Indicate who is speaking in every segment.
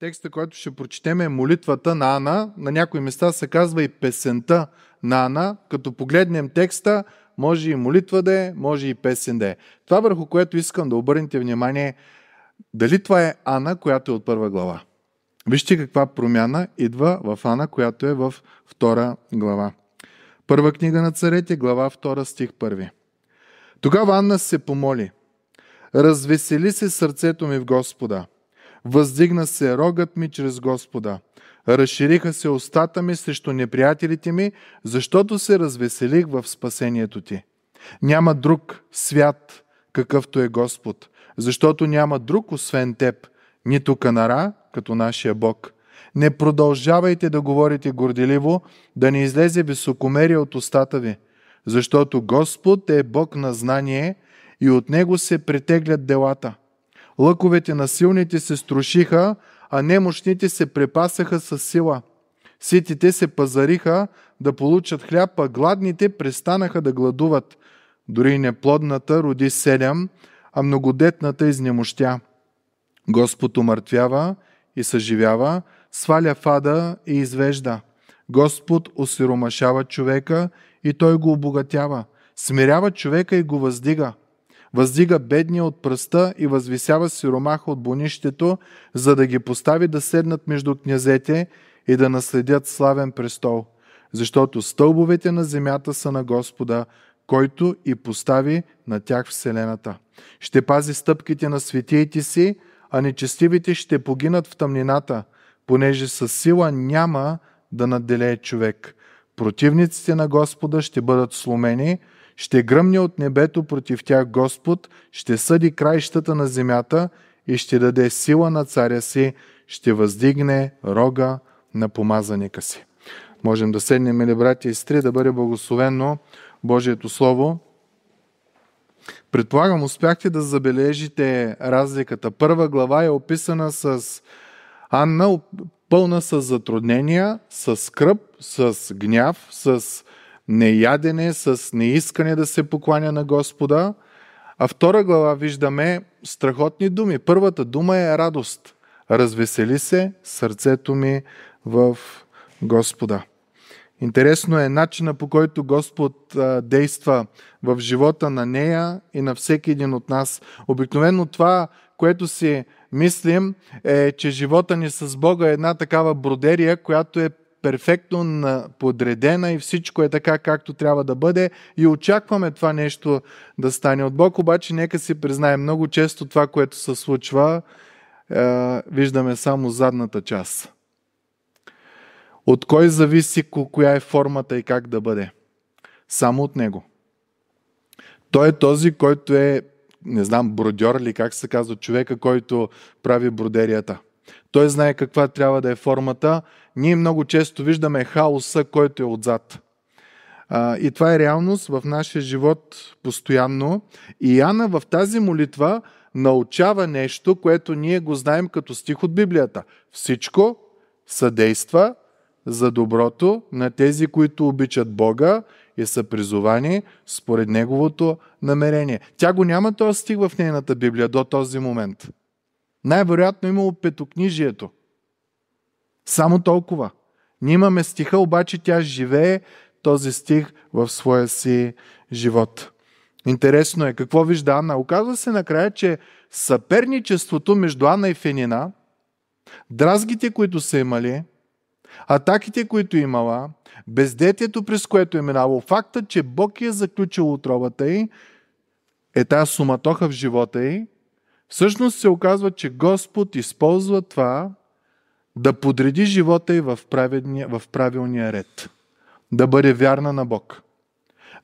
Speaker 1: Текста, който ще прочетем е молитвата на Ана. На някои места се казва и песента на Ана. Като погледнем текста, може и молитва да е, може и песен да е. Това върху което искам да обърнете внимание, дали това е Ана, която е от първа глава. Вижте каква промяна идва в Ана, която е в втора глава. Първа книга на царете, глава 2, стих 1. Тогава Анна се помоли. Развесели се сърцето ми в Господа – Въздигна се рогът ми чрез Господа. Разшириха се устата ми срещу неприятелите ми, защото се развеселих в спасението ти. Няма друг свят, какъвто е Господ, защото няма друг освен теб, нито канара, като нашия Бог. Не продължавайте да говорите горделиво, да не излезе високомерие от устата ви, защото Господ е Бог на знание и от Него се притеглят делата – Лъковете на силните се струшиха, а немощните се препасаха с сила. Ситите се пазариха да получат хляб, а гладните престанаха да гладуват. Дори неплодната роди седем, а многодетната изнемощя. Господ умъртвява и съживява, сваля фада и извежда. Господ осиромашава човека и той го обогатява, смирява човека и го въздига – Въздига бедния от пръста и възвисява сиромаха от бонището, за да ги постави да седнат между князете и да наследят славен престол. Защото стълбовете на земята са на Господа, който и постави на тях вселената. Ще пази стъпките на светиите си, а нечестивите ще погинат в тъмнината, понеже със сила няма да надделее човек. Противниците на Господа ще бъдат сломени – ще гръмне от небето против тях Господ, ще съди краищата на земята и ще даде сила на царя си, ще въздигне рога на помазаника си. Можем да седнем, мили брати и сестри, да бъде благословено Божието Слово. Предполагам, успяхте да забележите разликата. Първа глава е описана с Анна, пълна с затруднения, с скръп, с гняв, с неядене, с неискане да се покланя на Господа. А втора глава виждаме страхотни думи. Първата дума е радост. Развесели се сърцето ми в Господа. Интересно е начина по който Господ действа в живота на нея и на всеки един от нас. Обикновено това, което си мислим, е, че живота ни с Бога е една такава бродерия, която е перфектно подредена и всичко е така както трябва да бъде и очакваме това нещо да стане от Бог, обаче нека си признаем много често това, което се случва, е, виждаме само задната част. От кой зависи коя е формата и как да бъде? Само от него. Той е този, който е, не знам, бродьор или как се казва, човека, който прави бродерията – той знае каква трябва да е формата. Ние много често виждаме хаоса, който е отзад. и това е реалност в нашия живот постоянно. И Яна в тази молитва научава нещо, което ние го знаем като стих от Библията. Всичко съдейства за доброто на тези, които обичат Бога и са призовани според Неговото намерение. Тя го няма този стих в нейната Библия до този момент. Най-вероятно е имало петокнижието. Само толкова. Ние имаме стиха, обаче тя живее този стих в своя си живот. Интересно е какво вижда Анна. Оказва се накрая, че съперничеството между Анна и Фенина, дразгите, които са имали, атаките, които е имала, бездетието, през което е минало, факта, че Бог е заключил отробата й, е тази суматоха в живота й, Всъщност се оказва, че Господ използва това да подреди живота й в, в правилния ред. Да бъде вярна на Бог.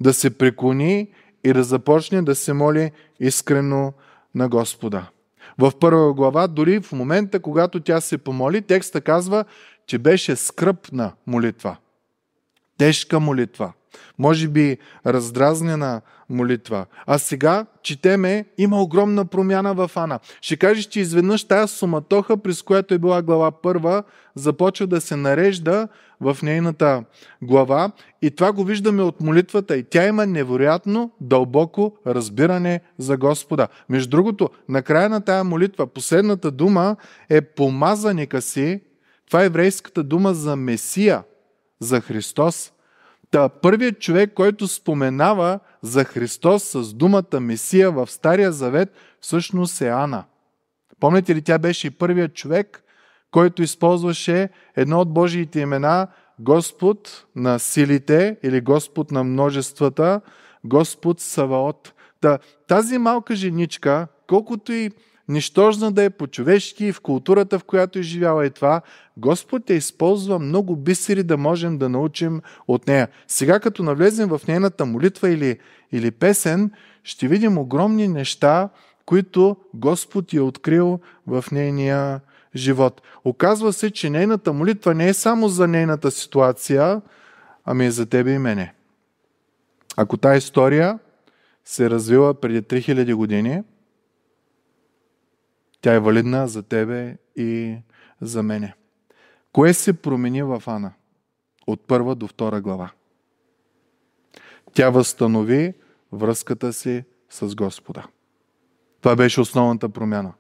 Speaker 1: Да се преклони и да започне да се моли искрено на Господа. В първа глава, дори в момента, когато тя се помоли, текста казва, че беше скръпна молитва. Тежка молитва – може би раздразнена молитва. А сега четеме, има огромна промяна в Ана. Ще кажеш, че изведнъж тая суматоха, през която е била глава първа, започва да се нарежда в нейната глава и това го виждаме от молитвата и тя има невероятно дълбоко разбиране за Господа. Между другото, на края на тая молитва, последната дума е помазаника си, това е еврейската дума за Месия, за Христос. Та, първият човек, който споменава за Христос с думата Месия в Стария Завет, всъщност е Ана. Помните ли, тя беше и първият човек, който използваше едно от Божиите имена Господ на силите или Господ на множествата, Господ Саваот. Та, тази малка женичка, колкото и нищожна да е по-човешки и в културата, в която е живяла и това, Господ я използва много бисери да можем да научим от нея. Сега като навлезем в нейната молитва или, или песен, ще видим огромни неща, които Господ е открил в нейния живот. Оказва се, че нейната молитва не е само за нейната ситуация, ами е за тебе и мене. Ако тази история се развила преди 3000 години, тя е валидна за тебе и за мене. Кое се промени в Ана от първа до втора глава? Тя възстанови връзката си с Господа. Това беше основната промяна.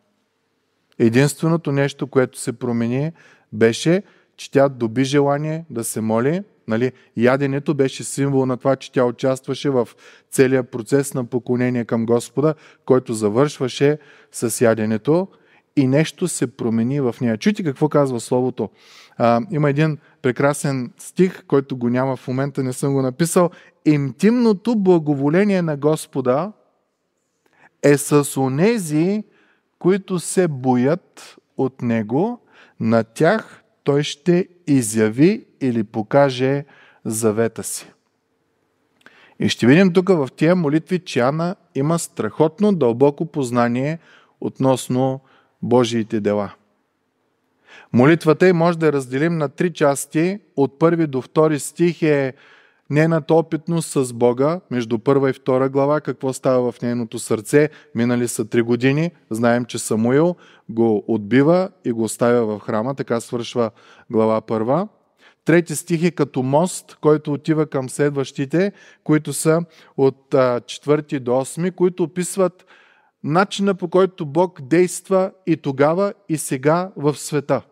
Speaker 1: Единственото нещо, което се промени, беше, че тя доби желание да се моли Нали? Яденето беше символ на това, че тя участваше в целия процес на поклонение към Господа, който завършваше с яденето и нещо се промени в нея. Чуйте какво казва Словото. А, има един прекрасен стих, който го няма в момента, не съм го написал. Интимното благоволение на Господа е с онези, които се боят от Него, на тях той ще изяви или покаже завета си. И ще видим тук в тия молитви, че Ана има страхотно дълбоко познание относно Божиите дела. Молитвата й може да разделим на три части. От първи до втори стих е нейната опитност с Бога между първа и втора глава, какво става в нейното сърце. Минали са три години, знаем, че Самуил го отбива и го оставя в храма, така свършва глава първа. Трети стих е като мост, който отива към следващите, които са от 4 до 8, които описват начина по който Бог действа и тогава, и сега в света.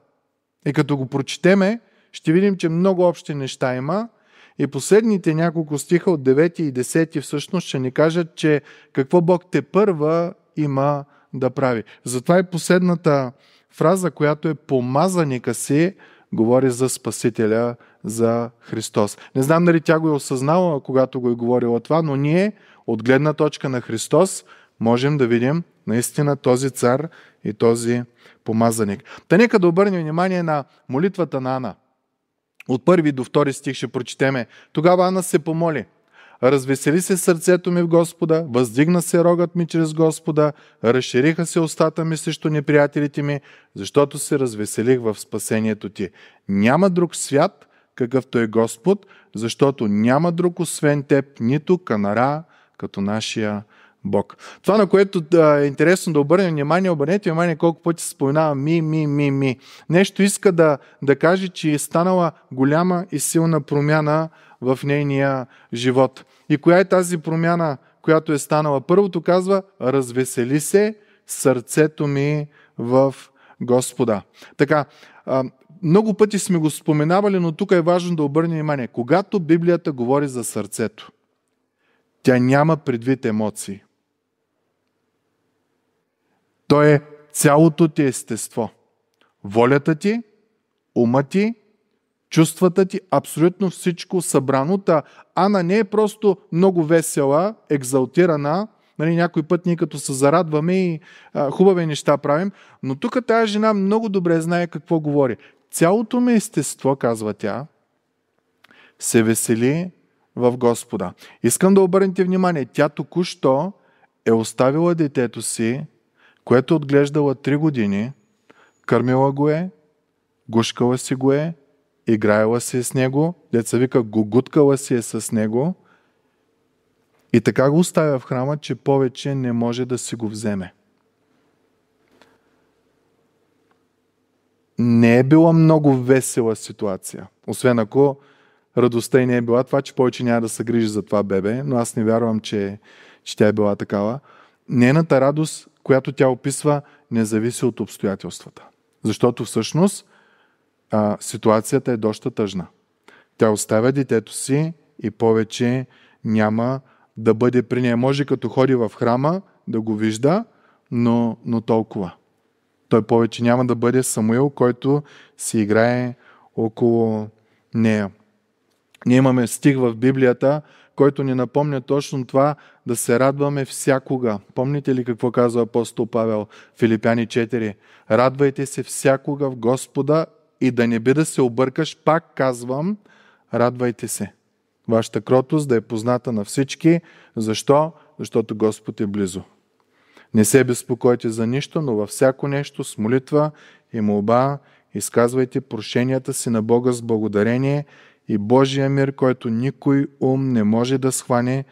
Speaker 1: И като го прочетеме, ще видим, че много общи неща има – и последните няколко стиха от 9 и 10 всъщност ще ни кажат, че какво Бог те първа има да прави. Затова и последната фраза, която е помазаника си, говори за Спасителя, за Христос. Не знам дали тя го е осъзнала, когато го е говорила това, но ние, от гледна точка на Христос, можем да видим наистина този цар и този помазаник. Та нека да обърнем внимание на молитвата на Ана. От първи до втори стих ще прочетеме. Тогава Ана се помоли. Развесели се сърцето ми в Господа, въздигна се рогът ми чрез Господа, разшириха се устата ми срещу неприятелите ми, защото се развеселих в спасението ти. Няма друг свят, какъвто е Господ, защото няма друг освен теб, нито канара, като нашия Бог. Това, на което да, е интересно да обърнем внимание, обърнете внимание колко пъти се споменава ми, ми, ми, ми. Нещо иска да, да каже, че е станала голяма и силна промяна в нейния живот. И коя е тази промяна, която е станала? Първото казва, развесели се сърцето ми в Господа. Така, много пъти сме го споменавали, но тук е важно да обърнем внимание. Когато Библията говори за сърцето, тя няма предвид емоции. Той е цялото ти естество. Волята ти, ума ти, чувствата ти, абсолютно всичко събрано. Та Ана не е просто много весела, екзалтирана, Нали, някой път ние като се зарадваме и а, хубави неща правим, но тук тази жена много добре знае какво говори. Цялото ми естество, казва тя, се весели в Господа. Искам да обърнете внимание, тя току-що е оставила детето си което отглеждала 3 години, кърмила го е, гушкала си го е, играела си е с него, деца вика, гугуткала си е с него и така го оставя в храма, че повече не може да си го вземе. Не е била много весела ситуация, освен ако радостта и не е била това, че повече няма да се грижи за това бебе, но аз не вярвам, че, че тя е била такава. Нейната радост която тя описва, не зависи от обстоятелствата. Защото всъщност а, ситуацията е доста тъжна. Тя оставя детето си и повече няма да бъде при нея. Може като ходи в храма да го вижда, но, но толкова. Той повече няма да бъде Самуил, който си играе около нея. Ние имаме стих в Библията, който ни напомня точно това да се радваме всякога. Помните ли какво казва апостол Павел Филипяни 4? Радвайте се всякога в Господа и да не би да се объркаш, пак казвам, радвайте се. Вашата кротост да е позната на всички. Защо? Защото Господ е близо. Не се безпокойте за нищо, но във всяко нещо с молитва и молба изказвайте прошенията си на Бога с благодарение и Божия мир, който никой ум не може да схване,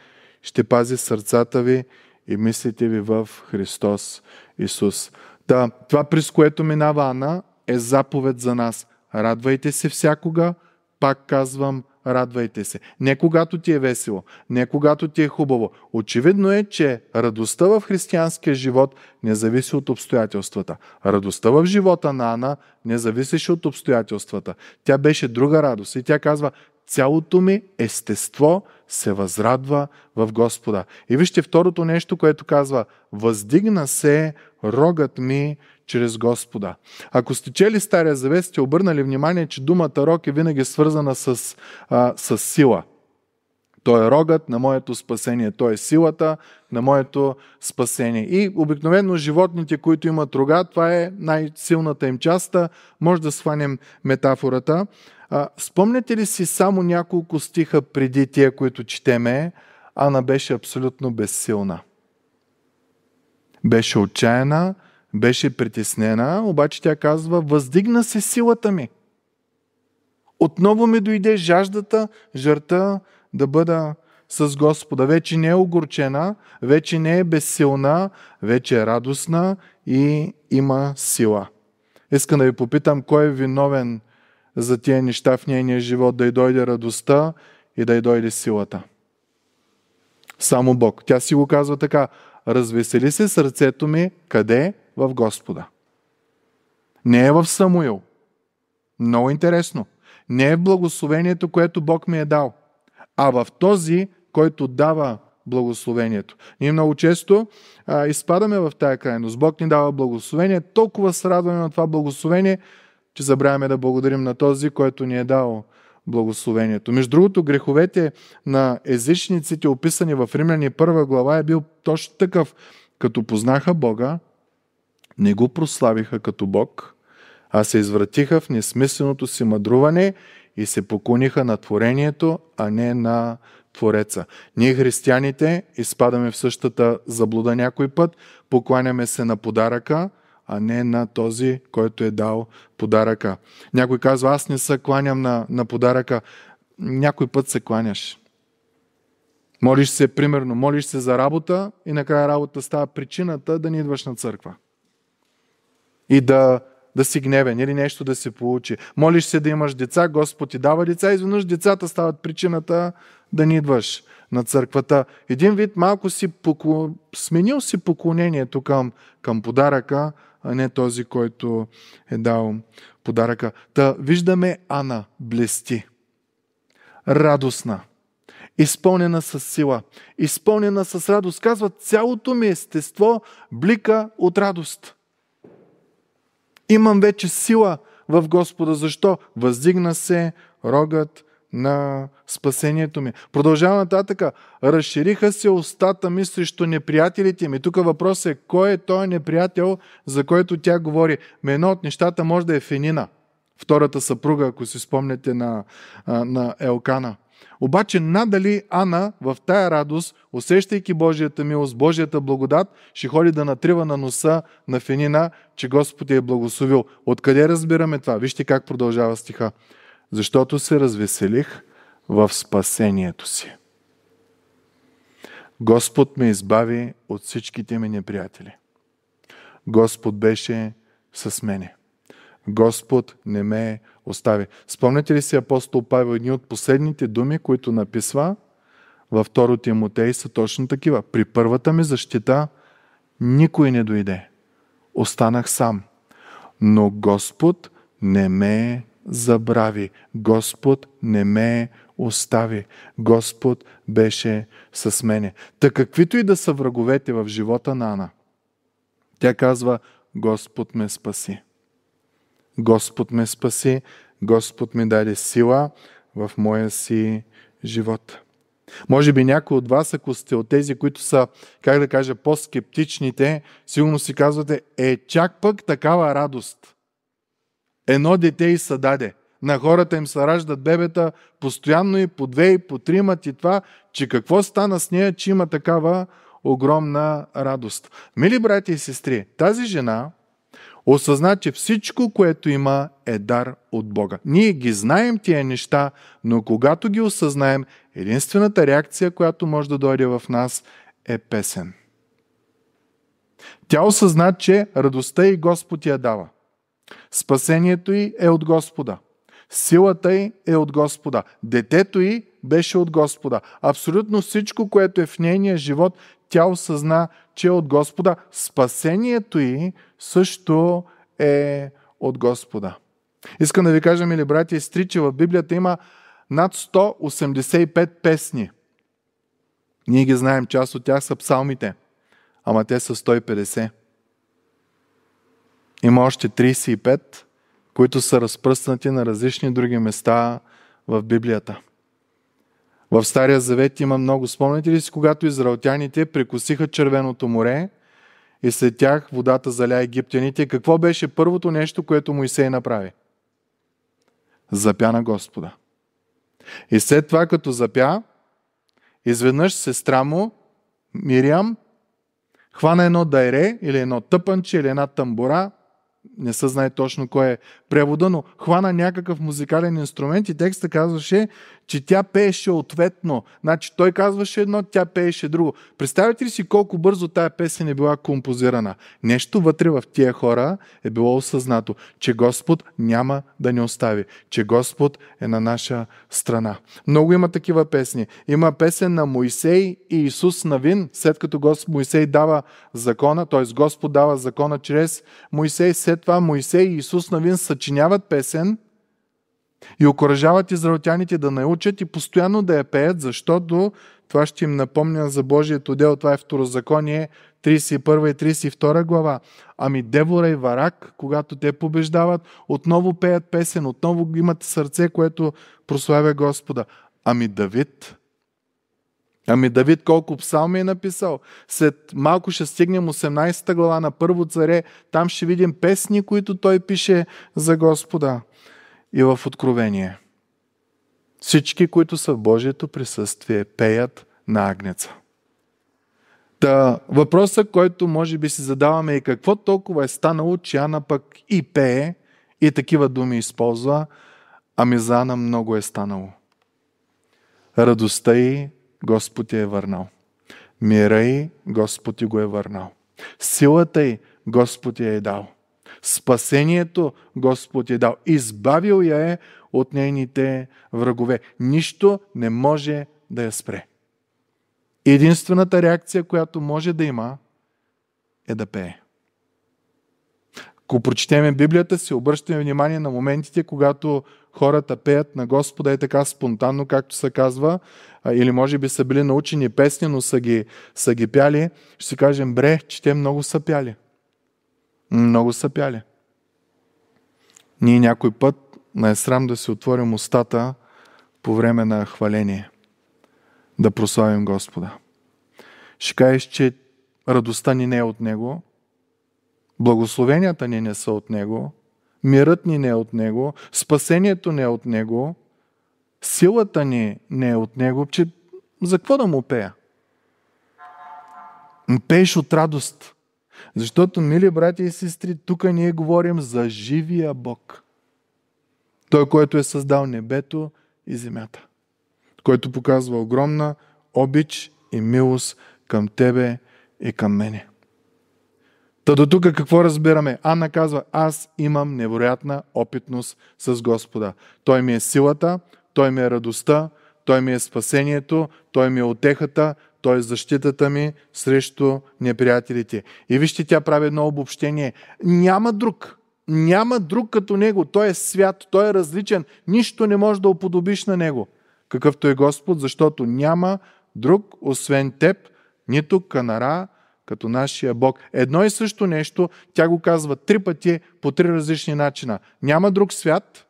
Speaker 1: ще пази сърцата ви и мислите ви в Христос Исус. Да, това, през което минава Ана, е заповед за нас. Радвайте се всякога, пак казвам, радвайте се. Не когато ти е весело, не когато ти е хубаво. Очевидно е, че радостта в християнския живот не зависи от обстоятелствата. Радостта в живота на Ана не зависеше от обстоятелствата. Тя беше друга радост и тя казва, цялото ми естество се възрадва в Господа. И вижте второто нещо, което казва, въздигна се рогът ми чрез Господа. Ако сте чели Стария Завет, сте обърнали внимание, че думата рог е винаги свързана с, а, с сила. Той е рогът на моето спасение. Той е силата на моето спасение. И обикновено животните, които имат рога, това е най-силната им част. Може да схванем метафората. А, спомняте ли си само няколко стиха преди тия, които четеме? Ана беше абсолютно безсилна. Беше отчаяна, беше притеснена, обаче тя казва, въздигна се силата ми. Отново ми дойде жаждата, жърта да бъда с Господа. Вече не е огорчена, вече не е безсилна, вече е радостна и има сила. Искам да ви попитам, кой е виновен за тия неща в нейния живот, да й дойде радостта и да й дойде силата. Само Бог. Тя си го казва така. Развесели се сърцето ми, къде? в Господа. Не е в Самуил. Много интересно. Не е в благословението, което Бог ми е дал, а в този, който дава благословението. Ние много често а, изпадаме в тая крайност. Бог ни дава благословение, толкова се радваме на това благословение, че забравяме да благодарим на този, който ни е дал благословението. Между другото, греховете на езичниците, описани в Римляни 1 глава, е бил точно такъв. Като познаха Бога, не го прославиха като Бог, а се извратиха в несмисленото си мъдруване и се поклониха на творението, а не на Твореца. Ние християните изпадаме в същата заблуда някой път, покланяме се на подаръка, а не на този, който е дал подаръка. Някой казва, аз не се кланям на, на подаръка. Някой път се кланяш. Молиш се, примерно, молиш се за работа и накрая работа става причината да не идваш на църква и да, да си гневен или нещо да се получи. Молиш се да имаш деца, Господ ти дава деца, изведнъж децата стават причината да не идваш на църквата. Един вид малко си поклон... сменил си поклонението към, към подаръка, а не този, който е дал подаръка. Та виждаме Ана блести, радостна, изпълнена с сила, изпълнена с радост. Казва, цялото ми естество блика от радост. Имам вече сила в Господа. Защо? Въздигна се рогът на спасението ми. Продължава нататъка. Разшириха се устата ми срещу неприятелите ми. Тук въпросът е, кой е той неприятел, за който тя говори? Ме едно от нещата може да е Фенина, втората съпруга, ако си спомняте на, на Елкана – обаче надали Ана в тая радост, усещайки Божията милост, Божията благодат, ще ходи да натрива на носа на фенина, че Господ е благословил. Откъде разбираме това? Вижте как продължава стиха. Защото се развеселих в спасението си. Господ ме избави от всичките ми неприятели. Господ беше с мене. Господ не ме остави. Спомняте ли си апостол Павел, едни от последните думи, които написва във второ Тимотей са точно такива. При първата ми защита никой не дойде. Останах сам. Но Господ не ме забрави. Господ не ме остави. Господ беше с мене. Та каквито и да са враговете в живота на Ана, тя казва, Господ ме спаси. Господ ме спаси, Господ ми даде сила в моя си живот. Може би някой от вас, ако сте от тези, които са, как да кажа, по-скептичните, сигурно си казвате, е чак пък такава радост. Едно дете и са даде. На хората им се раждат бебета постоянно и по две и по три имат и това, че какво стана с нея, че има такава огромна радост. Мили брати и сестри, тази жена, Осъзна, че всичко, което има, е дар от Бога. Ние ги знаем тия неща, но когато ги осъзнаем, единствената реакция, която може да дойде в нас, е песен. Тя осъзна, че радостта и Господ я дава. Спасението й е от Господа. Силата й е от Господа. Детето й беше от Господа. Абсолютно всичко, което е в нейния живот, тя осъзна, че е от Господа. Спасението й също е от Господа. Искам да ви кажа, мили брати и сестри, че в Библията има над 185 песни. Ние ги знаем, част от тях са псалмите, ама те са 150. Има още 35, които са разпръснати на различни други места в Библията. В Стария завет има много. спомнете ли си, когато израелтяните прекусиха Червеното море и след тях водата заля египтяните, какво беше първото нещо, което Моисей направи? Запя на Господа. И след това, като запя, изведнъж сестра му, Мириам, хвана едно дайре или едно тъпанче или една тамбура, не се знае точно кой е превода, но хвана някакъв музикален инструмент и текста казваше, че тя пееше ответно. Значи той казваше едно, тя пееше друго. Представете ли си колко бързо тая песен е била композирана? Нещо вътре в тия хора е било осъзнато, че Господ няма да ни остави, че Господ е на наша страна. Много има такива песни. Има песен на Моисей и Исус Навин, след като Господ Моисей дава закона, т.е. Господ дава закона чрез Моисей, след това Моисей и Исус Навин съчиняват песен – и окоръжават израелтяните да научат и постоянно да я пеят, защото това ще им напомня за Божието дело, това е второзаконие, 31 и 32 глава. Ами Девора и Варак, когато те побеждават, отново пеят песен, отново имат сърце, което прославя Господа. Ами Давид, Ами Давид колко псалми е написал. След малко ще стигнем 18 глава на Първо царе. Там ще видим песни, които той пише за Господа и в Откровение. Всички, които са в Божието присъствие, пеят на Агнеца. Та въпросът, който може би си задаваме е какво толкова е станало, че Ана пък и пее и такива думи използва, ами за Ана много е станало. Радостта й Господ я е върнал. Мира й Господ й го е върнал. Силата й Господ я е дал. Спасението Господ е дал. Избавил я е от нейните врагове. Нищо не може да я спре. Единствената реакция, която може да има, е да пее. Ако прочетеме Библията, си обръщаме внимание на моментите, когато хората пеят на Господа и така спонтанно, както се казва, или може би са били научени песни, но са ги, са ги пяли, ще си кажем, бре, че те много са пяли. Много са пяли. Ние някой път не е срам да си отворим устата по време на хваление. Да прославим Господа. Ще кажеш, че радостта ни не е от Него, благословенията ни не са от Него, мирът ни не е от Него, спасението не е от Него, силата ни не е от Него, че за какво да му пея? Пееш от радост – защото, мили брати и сестри, тук ние говорим за живия Бог. Той, който е създал небето и земята. Който показва огромна обич и милост към тебе и към мене. Та до тук какво разбираме? Анна казва, аз имам невероятна опитност с Господа. Той ми е силата, Той ми е радостта, Той ми е спасението, Той ми е отехата, той е защитата ми срещу неприятелите. И вижте, тя прави едно обобщение. Няма друг. Няма друг като него. Той е свят, той е различен. Нищо не можеш да оподобиш на него. Какъвто е Господ, защото няма друг, освен теб, нито канара, като нашия Бог. Едно и също нещо, тя го казва три пъти по три различни начина. Няма друг свят,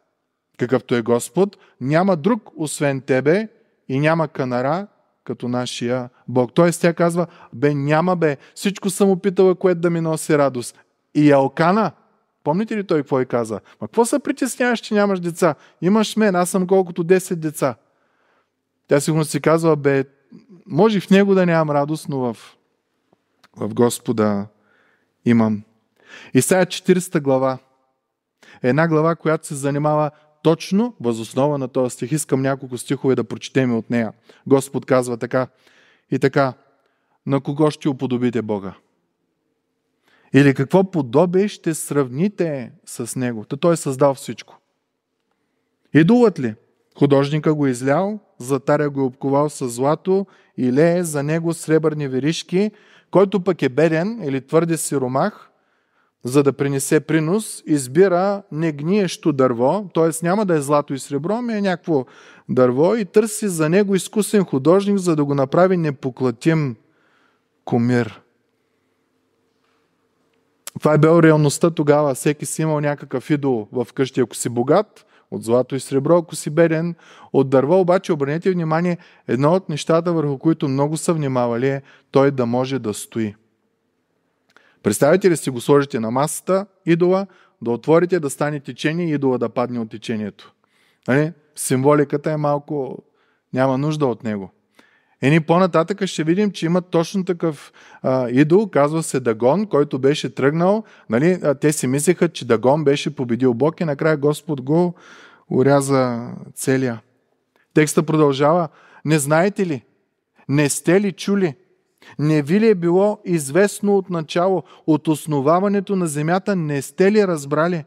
Speaker 1: какъвто е Господ, няма друг, освен тебе, и няма канара, като нашия Бог. Тоест тя казва, бе, няма бе, всичко съм опитала, което да ми носи радост. И Алкана, помните ли той какво и каза? Ма какво се притесняваш, че нямаш деца? Имаш мен, аз съм колкото 10 деца. Тя сигурно си казва, бе, може в него да нямам радост, но в, в Господа имам. Исая 40 глава една глава, която се занимава точно възоснова на този стих. Искам няколко стихове да прочетем от нея. Господ казва така и така. На кого ще уподобите Бога? Или какво подобие ще сравните с Него? Та Той е създал всичко. Идуват ли? Художника го е излял, затаря го е обковал с злато и лее за него сребърни веришки, който пък е беден или твърде сиромах, за да принесе принос, избира негниещо дърво, т.е. няма да е злато и сребро, ми е някакво дърво и търси за него изкусен художник, за да го направи непоклатим комир. Това е бил реалността тогава. Всеки си имал някакъв идол в къщи. Ако си богат, от злато и сребро, ако си беден, от дърво, обаче обърнете внимание, едно от нещата, върху които много са внимавали е той да може да стои. Представете ли си го сложите на масата, идола, да отворите, да стане течение и идола да падне от течението. Нали? Символиката е малко... няма нужда от него. Ени по нататъка ще видим, че има точно такъв а, идол, казва се Дагон, който беше тръгнал. Нали? А, те си мислеха, че Дагон беше победил Бог и накрая Господ го уряза целия. Текста продължава. Не знаете ли? Не сте ли чули? Не ви ли е било известно от начало, от основаването на земята, не сте ли разбрали?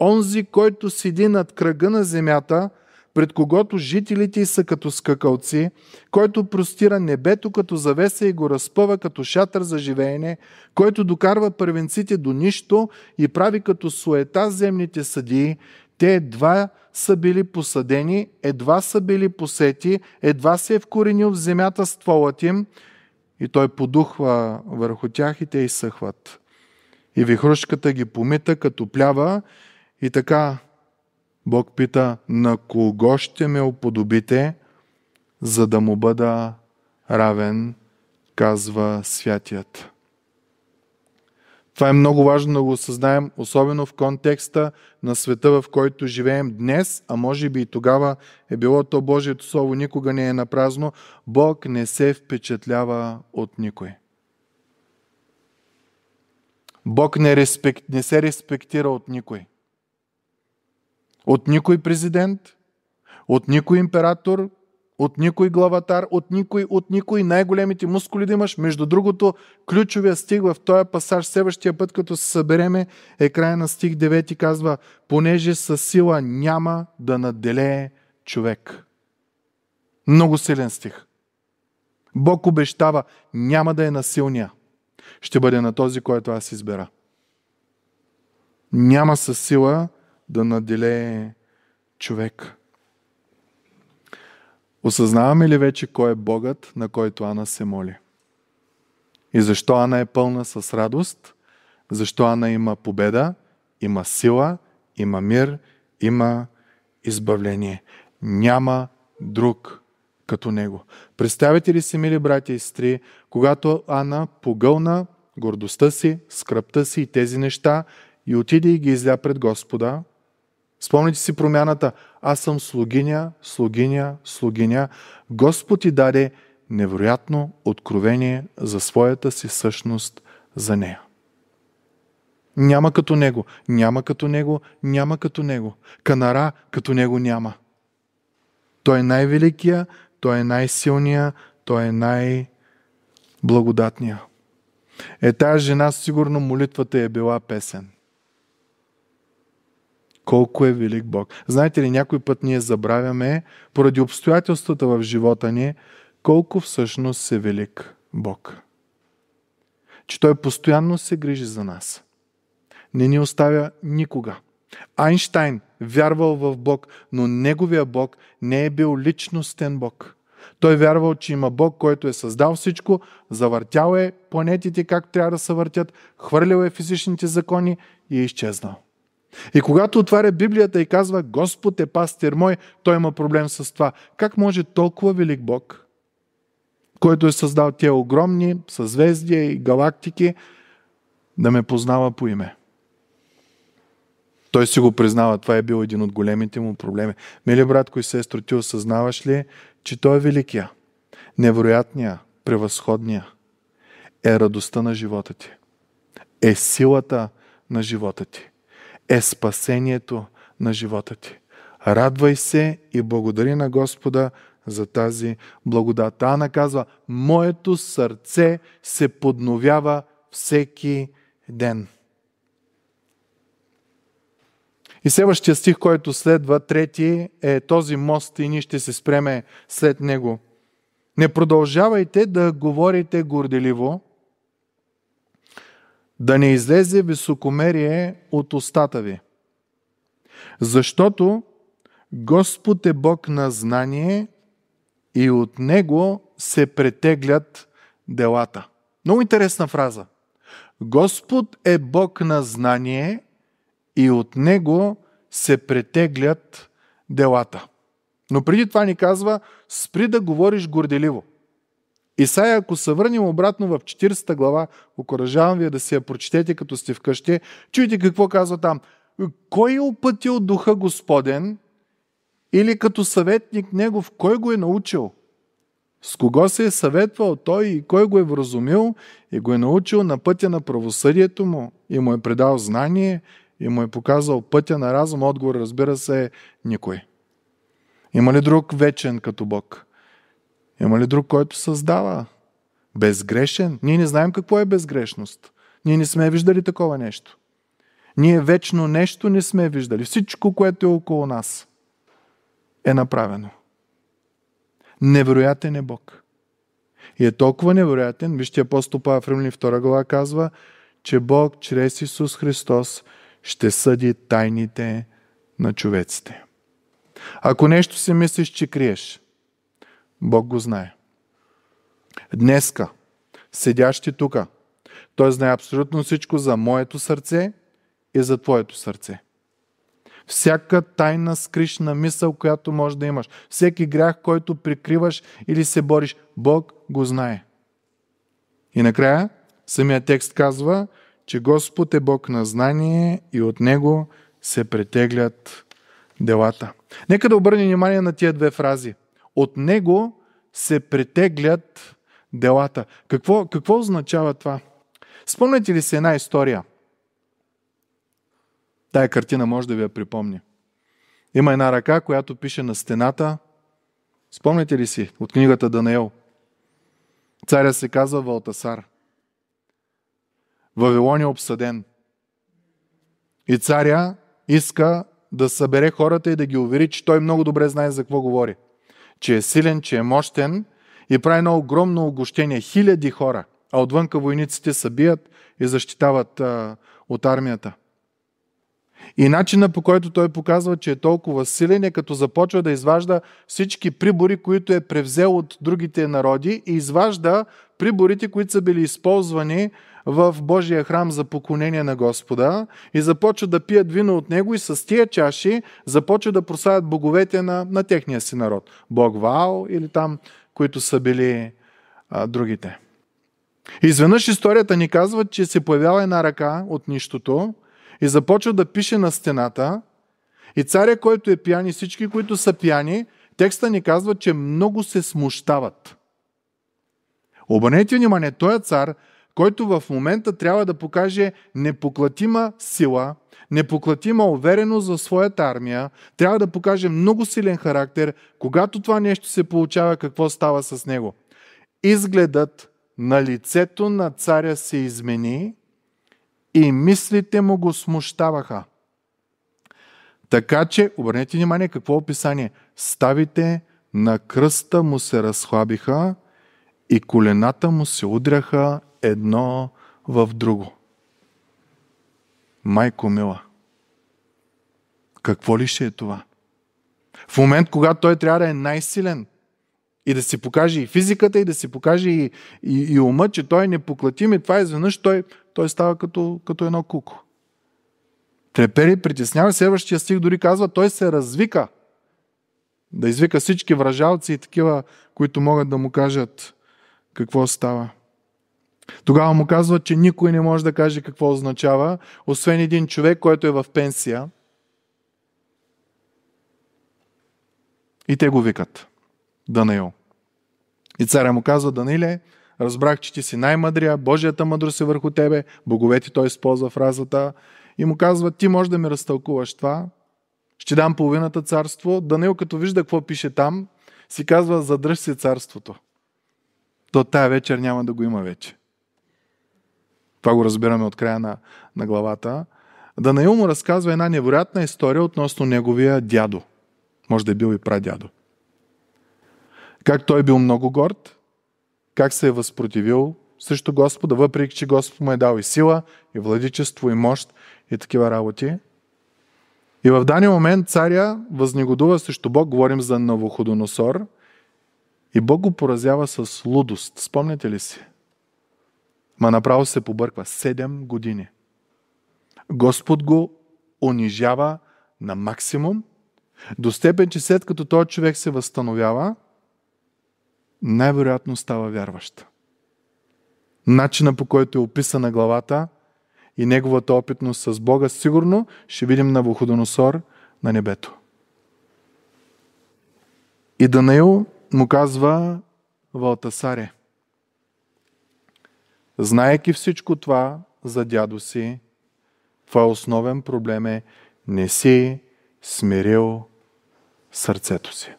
Speaker 1: Онзи, който седи над кръга на земята, пред когото жителите са като скакалци, който простира небето като завеса и го разпъва като шатър за живеене, който докарва първенците до нищо и прави като суета земните съдии, те едва са били посадени, едва са били посети, едва се е вкоренил в земята стволът им, и той подухва върху тях и те изсъхват. И вихрушката ги помита като плява и така Бог пита, на кого ще ме уподобите, за да му бъда равен, казва святият. Това е много важно да го осъзнаем, особено в контекста на света, в който живеем днес, а може би и тогава е било то Божието Слово никога не е напразно. Бог не се впечатлява от никой. Бог не, респект, не се респектира от никой. От никой президент, от никой император, от никой главатар, от никой, от никой най-големите мускули да имаш. Между другото, ключовия стих в този пасаж, следващия път, като се събереме, е края на стих 9 казва, понеже със сила няма да наделее човек. Много силен стих. Бог обещава, няма да е насилния. Ще бъде на този, който аз избера. Няма със сила да наделее човек. Осъзнаваме ли вече кой е Богът, на който Ана се моли? И защо Ана е пълна с радост? Защо Ана има победа, има сила, има мир, има избавление? Няма друг като него. Представете ли си, мили братя и сестри, когато Ана погълна гордостта си, скръпта си и тези неща и отиде и ги изля пред Господа – Спомните си промяната. Аз съм слугиня, слугиня, слугиня. Господ ти даде невероятно откровение за своята си същност за нея. Няма като него, няма като него, няма като него. Канара като него няма. Той е най-великия, той е най-силния, той е най-благодатния. Е, тази жена сигурно молитвата е била песен колко е велик Бог. Знаете ли, някой път ние забравяме, поради обстоятелствата в живота ни, колко всъщност е велик Бог. Че Той постоянно се грижи за нас. Не ни оставя никога. Айнштайн вярвал в Бог, но неговия Бог не е бил личностен Бог. Той вярвал, че има Бог, който е създал всичко, завъртял е планетите как трябва да се въртят, хвърлял е физичните закони и е изчезнал. И когато отваря Библията и казва Господ е пастир мой, той има проблем с това. Как може толкова велик Бог, който е създал тия огромни съзвездия и галактики, да ме познава по име? Той си го признава. Това е бил един от големите му проблеми. Мили братко и сестро, ти осъзнаваш ли, че той е великия, невероятния, превъзходния е радостта на живота ти. Е силата на живота ти е спасението на живота ти. Радвай се и благодари на Господа за тази благодат. Ана казва, моето сърце се подновява всеки ден. И следващия стих, който следва, трети, е този мост и ние ще се спреме след него. Не продължавайте да говорите горделиво, да не излезе високомерие от устата ви. Защото Господ е Бог на знание и от Него се претеглят делата. Много интересна фраза. Господ е Бог на знание и от Него се претеглят делата. Но преди това ни казва, спри да говориш горделиво – Исаия, ако се върнем обратно в 40 та глава, окоръжавам ви да си я прочетете, като сте вкъщи. Чуйте какво казва там. Кой е опътил духа Господен или като съветник негов, кой го е научил? С кого се е съветвал той и кой го е вразумил и го е научил на пътя на правосъдието му и му е предал знание и му е показал пътя на разум? Отговор, разбира се, е никой. Има ли друг вечен като Бог? Има ли друг, който създава? Безгрешен? Ние не знаем какво е безгрешност. Ние не сме виждали такова нещо. Ние вечно нещо не сме виждали. Всичко, което е около нас, е направено. Невероятен е Бог. И е толкова невероятен, вижте апостол Павел в 2 глава казва, че Бог чрез Исус Христос ще съди тайните на човеците. Ако нещо си мислиш, че криеш – Бог го знае. Днеска, седящи тук, Той знае абсолютно всичко за моето сърце и за твоето сърце. Всяка тайна скришна мисъл, която може да имаш, всеки грях, който прикриваш или се бориш, Бог го знае. И накрая, самия текст казва, че Господ е Бог на знание и от Него се претеглят делата. Нека да обърнем внимание на тия две фрази – от него се притеглят делата. Какво, какво означава това? Спомняте ли се една история? Тая картина може да ви я припомня. Има една ръка, която пише на стената. Спомняте ли си от книгата Даниел? Царя се казва Валтасар. Вавилон е обсъден. И царя иска да събере хората и да ги увери, че той много добре знае за какво говори че е силен, че е мощен и прави едно огромно огощение. Хиляди хора, а отвънка войниците събият бият и защитават а, от армията. И начина по който той показва, че е толкова силен е като започва да изважда всички прибори, които е превзел от другите народи и изважда приборите, които са били използвани в Божия храм за поклонение на Господа и започват да пият вино от него и с тия чаши започват да прославят боговете на, на техния си народ. Бог Вао или там, които са били а, другите. Изведнъж историята ни казва, че се появява една ръка от нищото и започва да пише на стената и царя, който е пиян и всички, които са пияни, текста ни казва, че много се смущават. Обърнете внимание, този е цар който в момента трябва да покаже непоклатима сила, непоклатима увереност за своята армия, трябва да покаже много силен характер, когато това нещо се получава, какво става с него. Изгледът на лицето на царя се измени и мислите му го смущаваха. Така че, обърнете внимание какво е описание. Ставите на кръста му се разхлабиха и колената му се удряха едно в друго. Майко мила, какво ли ще е това? В момент, когато той трябва да е най-силен и да си покаже и физиката, и да си покаже и, и, и ума, че той е непоклатим и това изведнъж той, той става като, като едно куко. Трепери, притеснява, следващия стих дори казва, той се развика да извика всички вражалци и такива, които могат да му кажат какво става. Тогава му казват, че никой не може да каже какво означава, освен един човек, който е в пенсия. И те го викат. Данаил. И царя му казва, Даниле, разбрах, че ти си най-мъдрия, Божията мъдрост е върху тебе, боговете той използва фразата. И му казва, ти можеш да ми разтълкуваш това, ще дам половината царство. Данил, като вижда какво пише там, си казва, задръж си царството. То тая вечер няма да го има вече това го разбираме от края на, на главата, Данаил му разказва една невероятна история относно неговия дядо. Може да е бил и прадядо. Как той е бил много горд, как се е възпротивил срещу Господа, въпреки че Господ му е дал и сила, и владичество, и мощ, и такива работи. И в дания момент царя възнегодува срещу Бог, говорим за Новоходоносор, и Бог го поразява с лудост. Спомняте ли си? Ма направо се побърква. Седем години. Господ го унижава на максимум, до степен, че след като този човек се възстановява, най-вероятно става вярващ. Начина по който е описана главата и неговата опитност с Бога, сигурно ще видим на Вуходоносор на небето. И Данаил му казва Валтасаре, Знаеки всичко това за дядо си, е основен проблем е не си смирил сърцето си.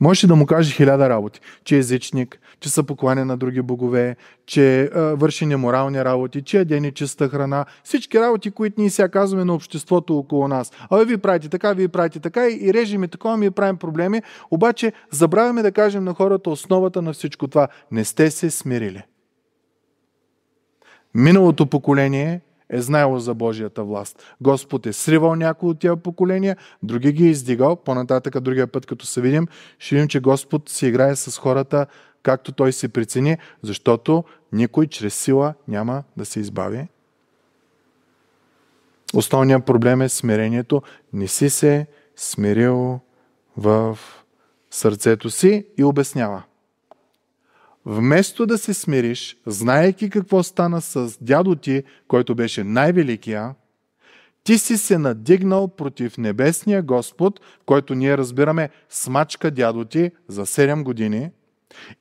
Speaker 1: Можеше да му каже хиляда работи, че е езичник, че са поклани на други богове, че е, върши неморални работи, че е чиста храна, всички работи, които ние сега казваме на обществото около нас. А вие правите така, вие правите така и, и режем и такова, ми правим проблеми, обаче забравяме да кажем на хората основата на всичко това. Не сте се смирили. Миналото поколение е знаело за Божията власт. Господ е сривал някои от тия поколения, други ги е издигал. По-нататък, другия път, като се видим, ще видим, че Господ си играе с хората, както той си прецени, защото никой чрез сила няма да се избави. Основният проблем е смирението. Не си се смирил в сърцето си и обяснява. Вместо да се смириш, знаеки какво стана с дядо ти, който беше най-великия, ти си се надигнал против небесния Господ, който ние разбираме смачка дядо ти за 7 години,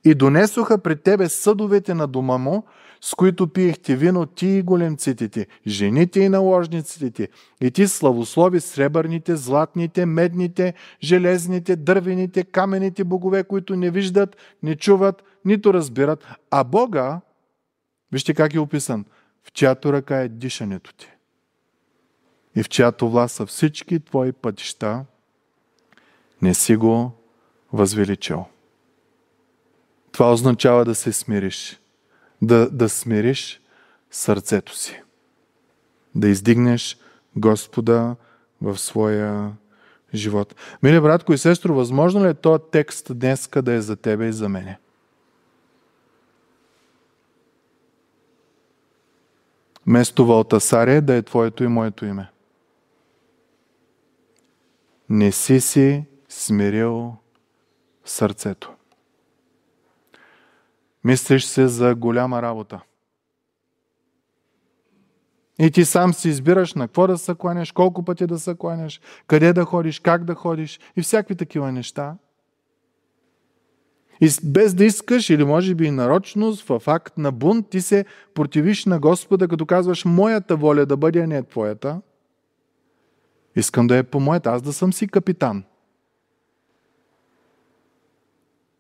Speaker 1: и донесоха пред тебе съдовете на дома му, с които пиехте вино ти и големците ти, жените и наложниците ти, и ти славослови сребърните, златните, медните, железните, дървените, камените богове, които не виждат, не чуват, нито разбират, а Бога, вижте как е описан, в чиято ръка е дишането ти и в чиято власт са всички твои пътища, не си го възвеличил. Това означава да се смириш – да, да смириш сърцето си. Да издигнеш Господа в своя живот. Мили братко и сестро, възможно ли е този текст днеска да е за тебе и за мене? Место Валтасаре да е твоето и моето име. Не си си смирил сърцето. Мислиш се за голяма работа. И ти сам си избираш на какво да се кланяш, колко пъти да се кланяш, къде да ходиш, как да ходиш и всякакви такива неща. И без да искаш, или може би нарочно, в акт на бунт, ти се противиш на Господа, като казваш, моята воля да бъде, а не твоята. Искам да е по моята, аз да съм си капитан.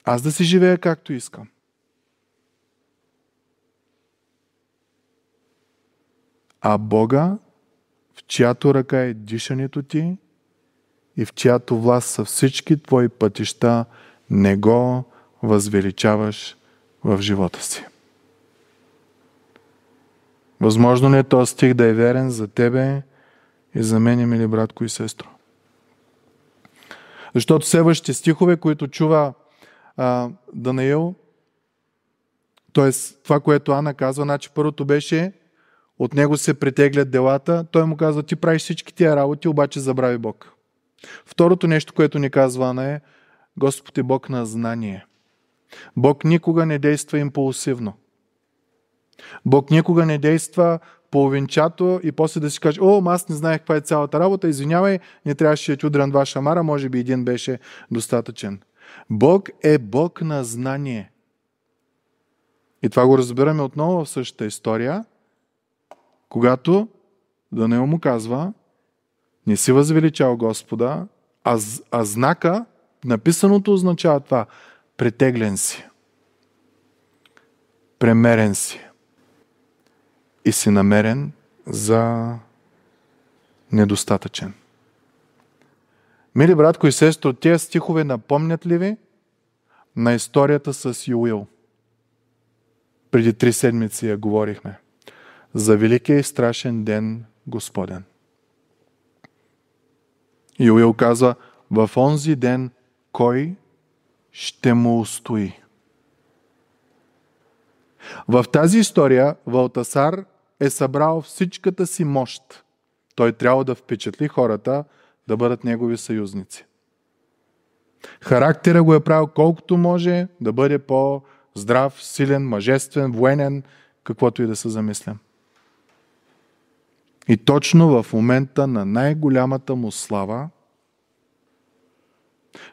Speaker 1: Аз да си живея както искам. а Бога, в чиято ръка е дишането ти и в чиято власт са всички твои пътища, не го възвеличаваш в живота си. Възможно ли е този стих да е верен за тебе и за мен, мили братко и сестро? Защото следващите стихове, които чува а, Данаил, т.е. това, което Ана казва, значи първото беше от него се притеглят делата, той му казва, ти правиш всички тия работи, обаче забрави Бог. Второто нещо, което ни казва Ана е, Господ е Бог на знание. Бог никога не действа импулсивно. Бог никога не действа половинчато и после да си каже, о, аз не знаех каква е цялата работа, извинявай, не трябваше да ти удрям два шамара, може би един беше достатъчен. Бог е Бог на знание. И това го разбираме отново в същата история – когато Даниил му казва, не си възвеличал Господа, а, а знака, написаното означава това, претеглен си, премерен си и си намерен за недостатъчен. Мили братко и сестро, тези стихове напомнят ли ви на историята с Юил? Преди три седмици я говорихме за великия и страшен ден Господен. Иоил казва, в онзи ден кой ще му устои? В тази история Валтасар е събрал всичката си мощ. Той трябва да впечатли хората да бъдат негови съюзници. Характера го е правил колкото може да бъде по-здрав, силен, мъжествен, военен, каквото и да се замислям. И точно в момента на най-голямата му слава,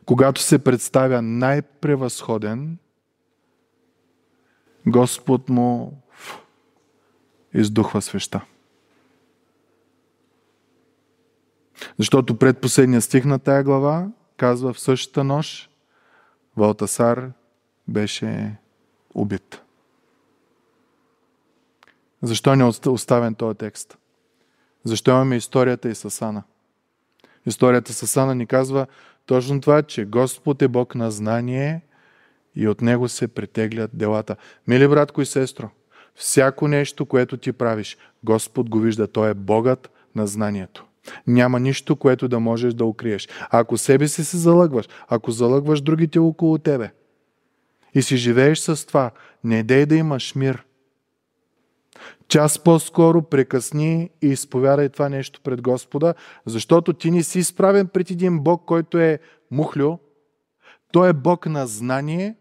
Speaker 1: когато се представя най-превъзходен, Господ му издухва свеща. Защото предпоследния стих на тая глава казва в същата нощ Валтасар беше убит. Защо не е оставен този текст? Защо имаме историята и с Ана? Историята с Ана ни казва точно това, че Господ е Бог на знание и от Него се притеглят делата. Мили братко и сестро, всяко нещо, което ти правиш, Господ го вижда. Той е Богът на знанието. Няма нищо, което да можеш да укриеш. Ако себе си се залъгваш, ако залъгваш другите около тебе и си живееш с това, не дей да имаш мир – Час по-скоро прекъсни и изповядай това нещо пред Господа, защото ти не си изправен пред един Бог, който е мухлю. Той е Бог на знание.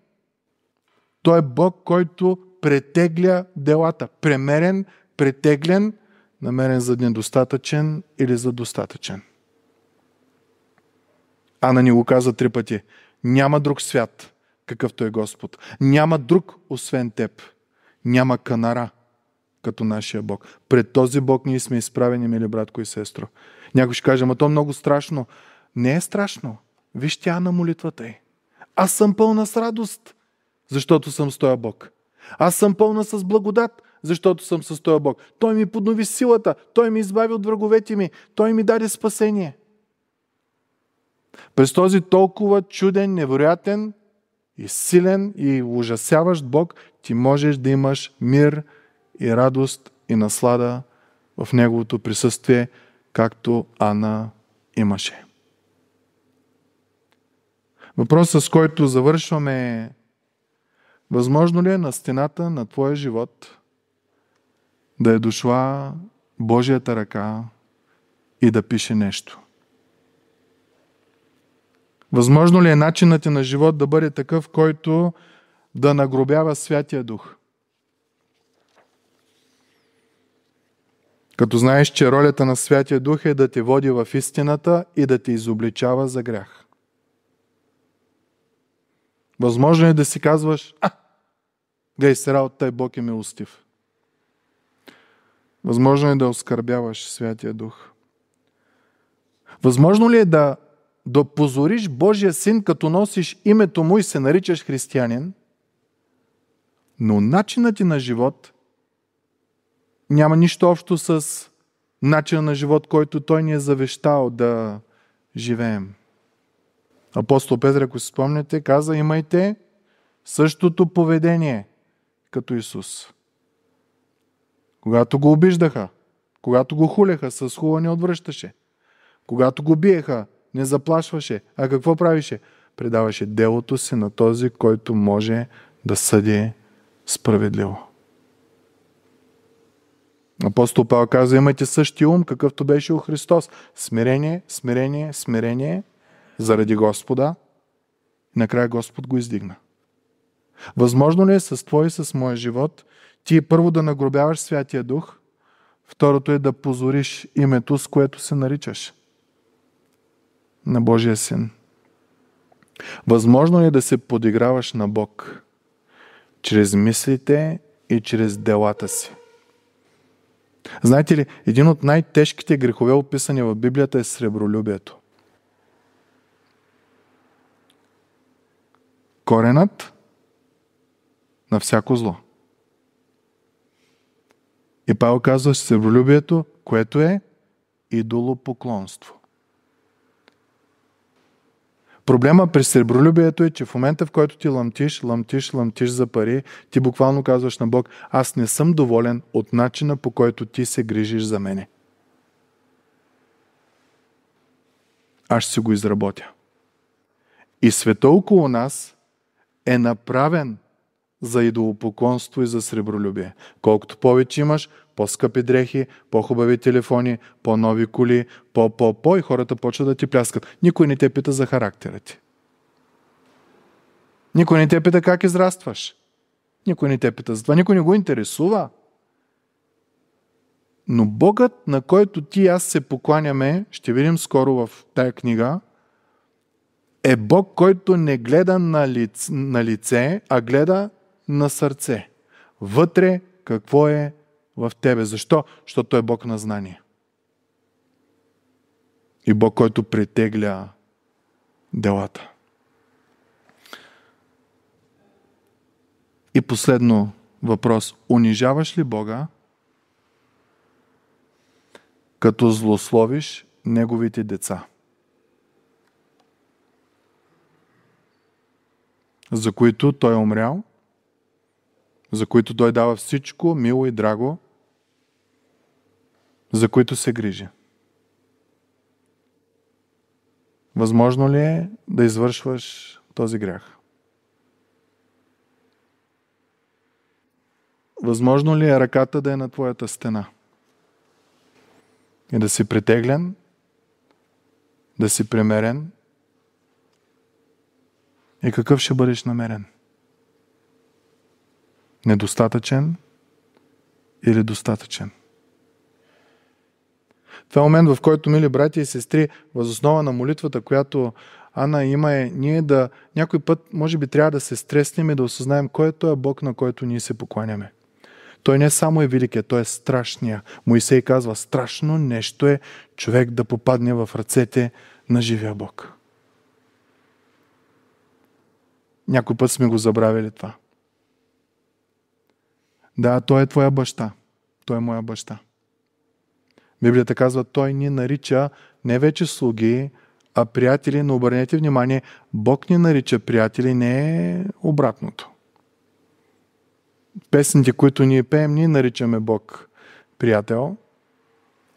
Speaker 1: Той е Бог, който претегля делата. Премерен, претеглен, намерен за недостатъчен или за достатъчен. Ана ни го каза три пъти. Няма друг свят, какъвто е Господ. Няма друг, освен теб. Няма канара – като нашия Бог. Пред този Бог ние сме изправени, мили братко и сестро. Някой ще каже, ама то е много страшно. Не е страшно. Виж тя на молитвата й. Аз съм пълна с радост, защото съм с този Бог. Аз съм пълна с благодат, защото съм с този Бог. Той ми поднови силата, Той ми избави от враговете ми, Той ми даде спасение. През този толкова чуден, невероятен и силен и ужасяващ Бог ти можеш да имаш мир, и радост и наслада в Неговото присъствие, както Ана имаше. Въпросът, с който завършваме е Възможно ли е на стената на твоя живот да е дошла Божията ръка и да пише нещо? Възможно ли е начинът ти на живот да бъде такъв, който да нагробява Святия Дух? като знаеш, че ролята на Святия Дух е да те води в истината и да те изобличава за грях. Възможно е да си казваш, а, гледай се тъй Бог е милостив. Възможно е да оскърбяваш Святия Дух. Възможно ли е да, да позориш Божия син, като носиш името му и се наричаш християнин, но начинът ти на живот – няма нищо общо с начина на живот, който той ни е завещал да живеем. Апостол Петър, ако си спомняте, каза, имайте същото поведение като Исус. Когато го обиждаха, когато го хулеха, с хула не отвръщаше. Когато го биеха, не заплашваше. А какво правише? Предаваше делото си на този, който може да съди справедливо. Апостол Павел казва, имайте същия ум, какъвто беше у Христос. Смирение, смирение, смирение заради Господа. И накрая Господ го издигна. Възможно ли е с твой и с моя живот ти първо да нагробяваш Святия Дух, второто е да позориш името, с което се наричаш на Божия Син. Възможно ли е да се подиграваш на Бог чрез мислите и чрез делата си? Знаете ли, един от най-тежките грехове, описани в Библията, е сребролюбието. Коренът на всяко зло. И Павел казва, че сребролюбието, което е идолопоклонство. Проблема при сребролюбието е, че в момента, в който ти лъмтиш, лъмтиш, лъмтиш за пари, ти буквално казваш на Бог, аз не съм доволен от начина по който ти се грижиш за мене. Аз ще си го изработя. И света около нас е направен за идолопоклонство и за сребролюбие. Колкото повече имаш, по-скъпи дрехи, по-хубави телефони, по-нови коли, по-по-по и хората почват да ти пляскат. Никой не те пита за характера ти. Никой не те пита как израстваш. Никой не те пита за това. Никой не го интересува. Но Богът, на който ти и аз се покланяме, ще видим скоро в тая книга, е Бог, който не гледа на лице, на лице а гледа на сърце. Вътре какво е в тебе. Защо? Защото е Бог на знание. И Бог, който притегля делата. И последно въпрос. Унижаваш ли Бога, като злословиш Неговите деца? за които Той е умрял, за които Той дава всичко, мило и драго – за които се грижи. Възможно ли е да извършваш този грях? Възможно ли е ръката да е на твоята стена? И да си притеглен, да си примерен? И какъв ще бъдеш намерен? Недостатъчен или достатъчен? Това е момент, в който, мили брати и сестри, възоснова на молитвата, която Ана има е ние да някой път, може би, трябва да се стреснем и да осъзнаем кой е той Бог, на който ние се покланяме. Той не само е великият, той е страшния. Моисей казва, страшно нещо е човек да попадне в ръцете на живия Бог. Някой път сме го забравили това. Да, той е твоя баща. Той е моя баща. Библията казва, той ни нарича не вече слуги, а приятели, но обърнете внимание, Бог ни нарича приятели, не е обратното. Песните, които ние пеем, ние наричаме Бог приятел,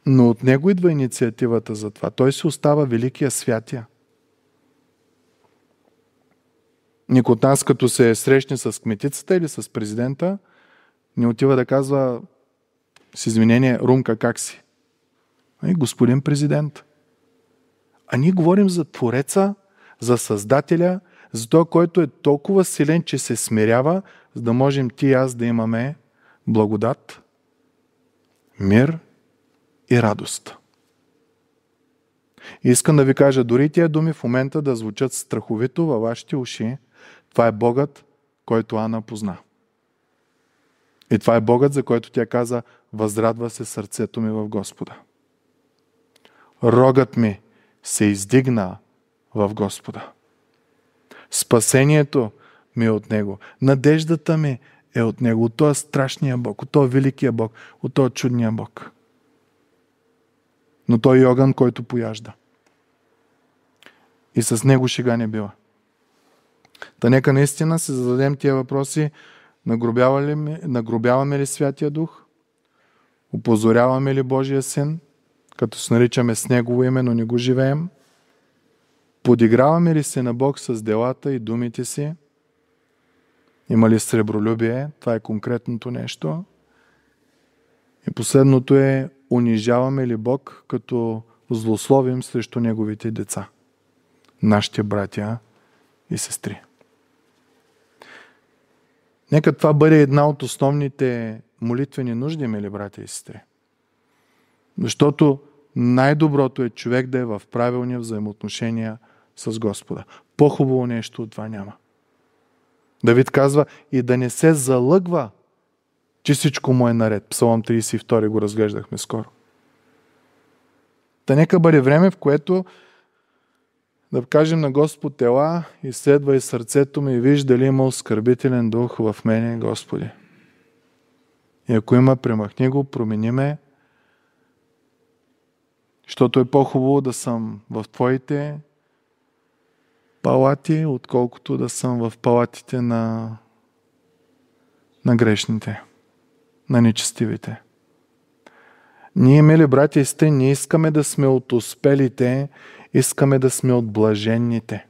Speaker 1: но от Него идва инициативата за това. Той се остава Великия Святия. Никой от нас, като се срещне с кметицата или с президента, не отива да казва с извинение, Румка, как си? Ами, господин президент. А ние говорим за Твореца, за Създателя, за той, който е толкова силен, че се смирява, за да можем ти и аз да имаме благодат, мир и радост. И искам да ви кажа, дори тия думи в момента да звучат страховито във вашите уши, това е Богът, който Ана позна. И това е Богът, за който тя каза, възрадва се сърцето ми в Господа рогът ми се издигна в Господа. Спасението ми е от Него. Надеждата ми е от Него, от този страшния Бог, от този великия Бог, от този чудния Бог. Но той е огън, който пояжда. И с него шега не бива. Та нека наистина се зададем тия въпроси. Нагробяваме ли, нагробяваме ли Святия Дух? Опозоряваме ли Божия Син? като се наричаме с Негово име, но не го живеем? Подиграваме ли се на Бог с делата и думите си? Има ли сребролюбие? Това е конкретното нещо. И последното е, унижаваме ли Бог, като злословим срещу Неговите деца, нашите братя и сестри. Нека това бъде една от основните молитвени нужди, мили братя и сестри. Защото най-доброто е човек да е в правилния взаимоотношения с Господа. По-хубаво нещо от това няма. Давид казва и да не се залъгва, че всичко му е наред. Псалом 32 го разглеждахме скоро. Та нека бъде време, в което да кажем на Господ ела, изследвай сърцето ми и виж дали има оскърбителен дух в мене, Господи. И ако има, премахни го, промени ме, защото е по-хубаво да съм в твоите палати, отколкото да съм в палатите на, на грешните, на нечестивите. Ние, мили братя и сте, не искаме да сме от успелите, искаме да сме от блаженните.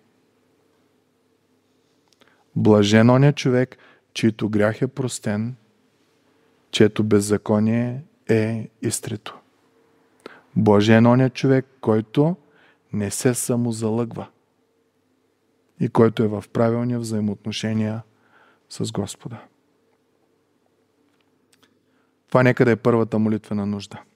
Speaker 1: Блажен он е човек, чието грях е простен, чието беззаконие е изтрито. Блажен он човек, който не се самозалъгва и който е в правилния взаимоотношения с Господа. Това нека да е първата молитвена нужда –